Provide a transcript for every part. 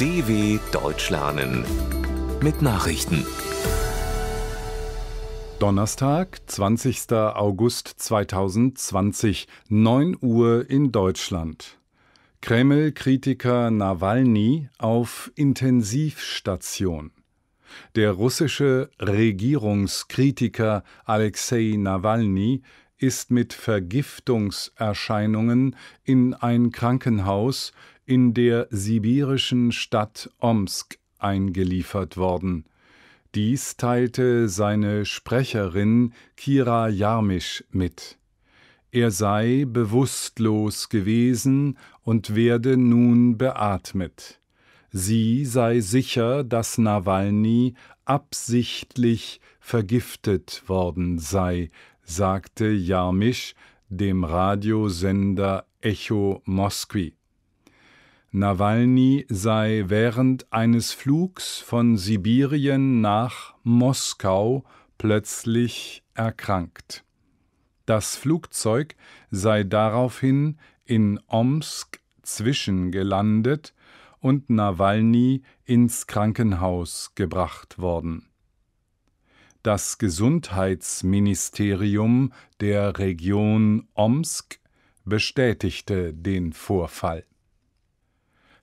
DW Deutsch lernen mit Nachrichten. Donnerstag, 20. August 2020, 9 Uhr in Deutschland. Kreml-Kritiker Nawalny auf Intensivstation. Der russische Regierungskritiker Alexei Nawalny ist mit Vergiftungserscheinungen in ein Krankenhaus in der sibirischen Stadt Omsk eingeliefert worden. Dies teilte seine Sprecherin Kira Jarmisch mit. Er sei bewusstlos gewesen und werde nun beatmet. Sie sei sicher, dass Nawalny absichtlich vergiftet worden sei, sagte Jarmisch dem Radiosender Echo Moskwi. Nawalny sei während eines Flugs von Sibirien nach Moskau plötzlich erkrankt. Das Flugzeug sei daraufhin in Omsk zwischengelandet und Nawalny ins Krankenhaus gebracht worden. Das Gesundheitsministerium der Region Omsk bestätigte den Vorfall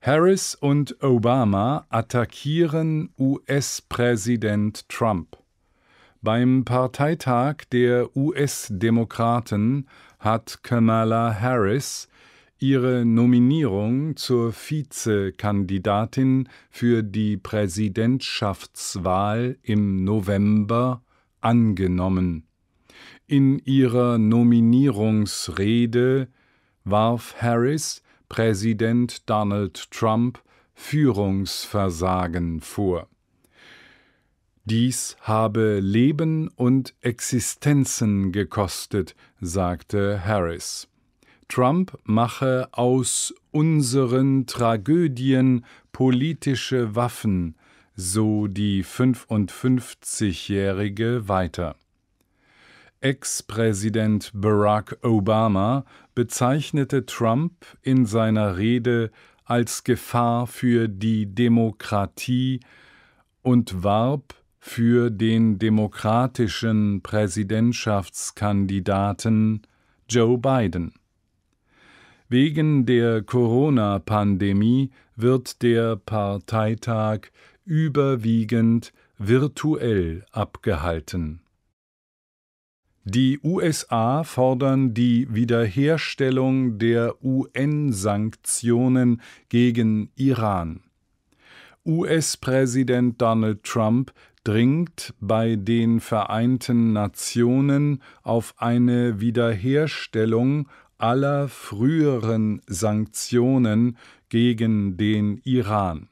Harris und Obama attackieren US-Präsident Trump. Beim Parteitag der US-Demokraten hat Kamala Harris ihre Nominierung zur Vizekandidatin für die Präsidentschaftswahl im November angenommen. In ihrer Nominierungsrede warf Harris Präsident Donald Trump Führungsversagen vor. Dies habe Leben und Existenzen gekostet, sagte Harris. Trump mache aus unseren Tragödien politische Waffen, so die 55-Jährige weiter. Ex-Präsident Barack Obama bezeichnete Trump in seiner Rede als Gefahr für die Demokratie und warb für den demokratischen Präsidentschaftskandidaten Joe Biden. Wegen der Corona-Pandemie wird der Parteitag überwiegend virtuell abgehalten. Die USA fordern die Wiederherstellung der UN-Sanktionen gegen Iran. US-Präsident Donald Trump dringt bei den Vereinten Nationen auf eine Wiederherstellung aller früheren Sanktionen gegen den Iran.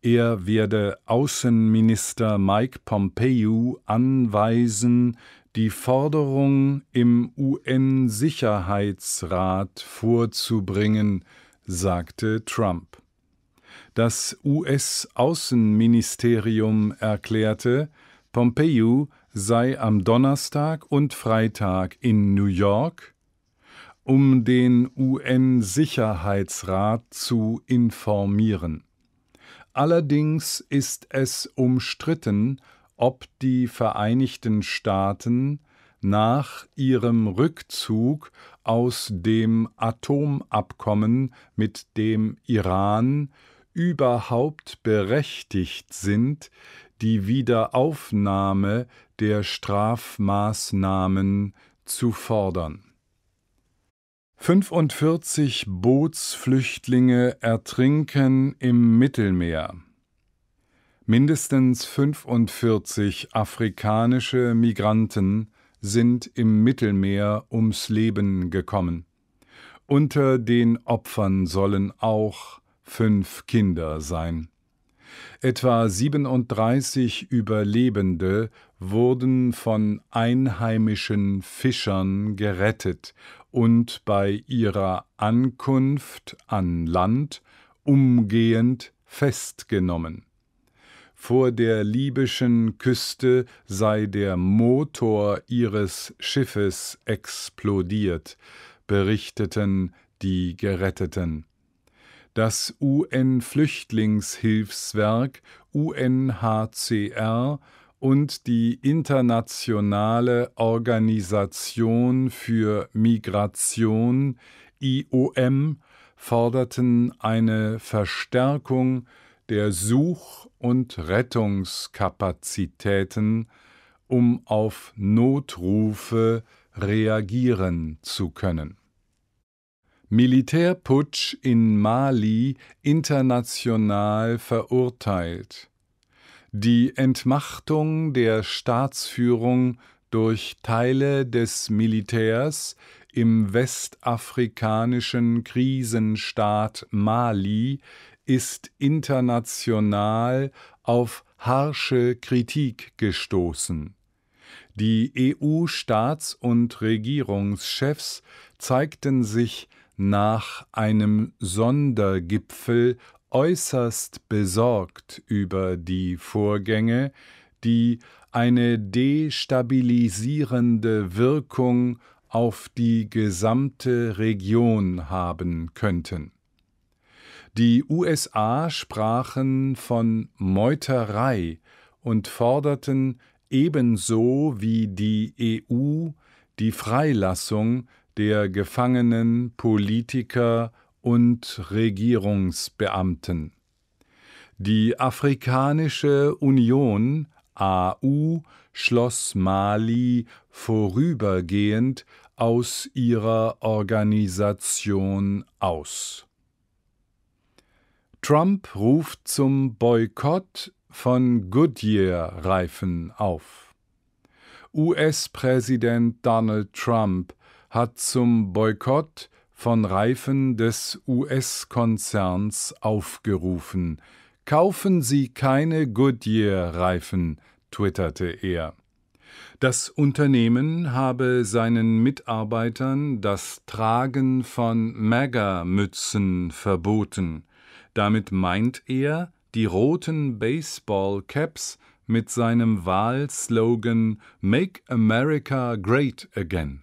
Er werde Außenminister Mike Pompeo anweisen, die Forderung im UN-Sicherheitsrat vorzubringen, sagte Trump. Das US-Außenministerium erklärte, Pompeo sei am Donnerstag und Freitag in New York, um den UN-Sicherheitsrat zu informieren. Allerdings ist es umstritten, ob die Vereinigten Staaten nach ihrem Rückzug aus dem Atomabkommen mit dem Iran überhaupt berechtigt sind, die Wiederaufnahme der Strafmaßnahmen zu fordern. 45 Bootsflüchtlinge ertrinken im Mittelmeer. Mindestens 45 afrikanische Migranten sind im Mittelmeer ums Leben gekommen. Unter den Opfern sollen auch fünf Kinder sein. Etwa 37 Überlebende wurden von einheimischen Fischern gerettet und bei ihrer Ankunft an Land umgehend festgenommen vor der libyschen Küste sei der Motor ihres Schiffes explodiert, berichteten die Geretteten. Das UN-Flüchtlingshilfswerk UNHCR und die Internationale Organisation für Migration IOM forderten eine Verstärkung der Such- und Rettungskapazitäten, um auf Notrufe reagieren zu können. Militärputsch in Mali international verurteilt. Die Entmachtung der Staatsführung durch Teile des Militärs im westafrikanischen Krisenstaat Mali ist international auf harsche Kritik gestoßen. Die EU-Staats- und Regierungschefs zeigten sich nach einem Sondergipfel äußerst besorgt über die Vorgänge, die eine destabilisierende Wirkung auf die gesamte Region haben könnten. Die USA sprachen von Meuterei und forderten ebenso wie die EU die Freilassung der gefangenen Politiker und Regierungsbeamten. Die Afrikanische Union AU schloss Mali vorübergehend aus ihrer Organisation aus Trump ruft zum Boykott von Goodyear-Reifen auf. US-Präsident Donald Trump hat zum Boykott von Reifen des US-Konzerns aufgerufen. Kaufen Sie keine Goodyear-Reifen, twitterte er. Das Unternehmen habe seinen Mitarbeitern das Tragen von MAGA-Mützen verboten. Damit meint er die roten Baseball-Caps mit seinem Wahlslogan Make America Great Again.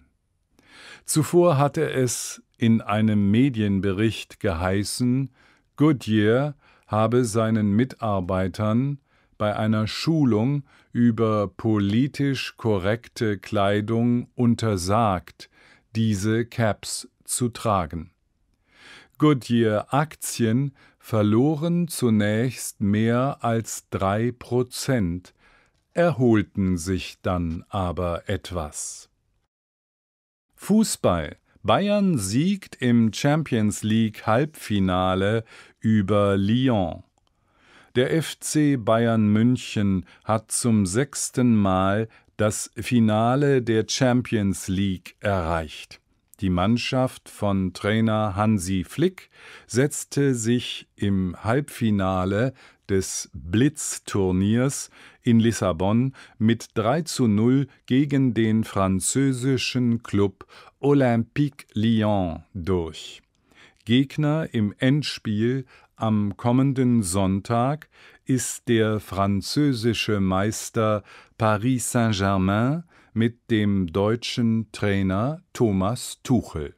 Zuvor hatte es in einem Medienbericht geheißen, Goodyear habe seinen Mitarbeitern bei einer Schulung über politisch korrekte Kleidung untersagt, diese Caps zu tragen. Goodyear Aktien verloren zunächst mehr als drei Prozent, erholten sich dann aber etwas. Fußball Bayern siegt im Champions League Halbfinale über Lyon. Der FC Bayern München hat zum sechsten Mal das Finale der Champions League erreicht. Die Mannschaft von Trainer Hansi Flick setzte sich im Halbfinale des Blitzturniers in Lissabon mit 3 zu 0 gegen den französischen Club Olympique Lyon durch. Gegner im Endspiel am kommenden Sonntag ist der französische Meister Paris Saint-Germain mit dem deutschen Trainer Thomas Tuchel.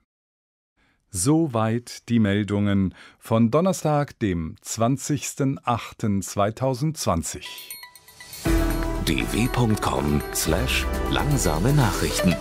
Soweit die Meldungen von Donnerstag, dem 20.08.2020. dw.com/langsame slash Nachrichten